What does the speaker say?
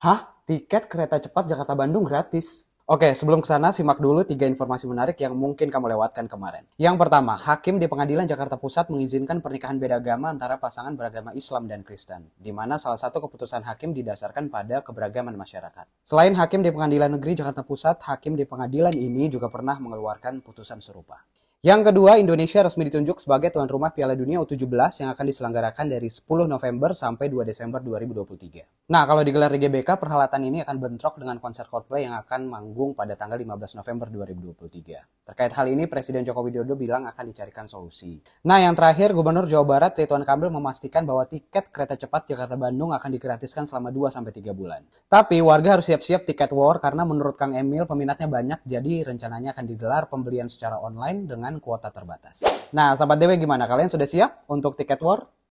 Hah? Tiket kereta cepat Jakarta-Bandung gratis? Oke, sebelum ke sana simak dulu tiga informasi menarik yang mungkin kamu lewatkan kemarin. Yang pertama, hakim di Pengadilan Jakarta Pusat mengizinkan pernikahan beda agama antara pasangan beragama Islam dan Kristen, di mana salah satu keputusan hakim didasarkan pada keberagaman masyarakat. Selain hakim di Pengadilan Negeri Jakarta Pusat, hakim di pengadilan ini juga pernah mengeluarkan putusan serupa. Yang kedua, Indonesia resmi ditunjuk sebagai tuan rumah Piala Dunia U17 yang akan diselenggarakan dari 10 November sampai 2 Desember 2023. Nah, kalau digelar di GBK, perhelatan ini akan bentrok dengan konser Coldplay yang akan manggung pada tanggal 15 November 2023. Terkait hal ini, Presiden Joko Widodo bilang akan dicarikan solusi. Nah, yang terakhir, Gubernur Jawa Barat Ridwan Kamil memastikan bahwa tiket kereta cepat Jakarta-Bandung akan digratiskan selama 2-3 bulan. Tapi, warga harus siap-siap tiket war karena menurut Kang Emil, peminatnya banyak, jadi rencananya akan digelar pembelian secara online dengan dengan kuota terbatas. Nah, sahabat DW, gimana? Kalian sudah siap untuk tiket war?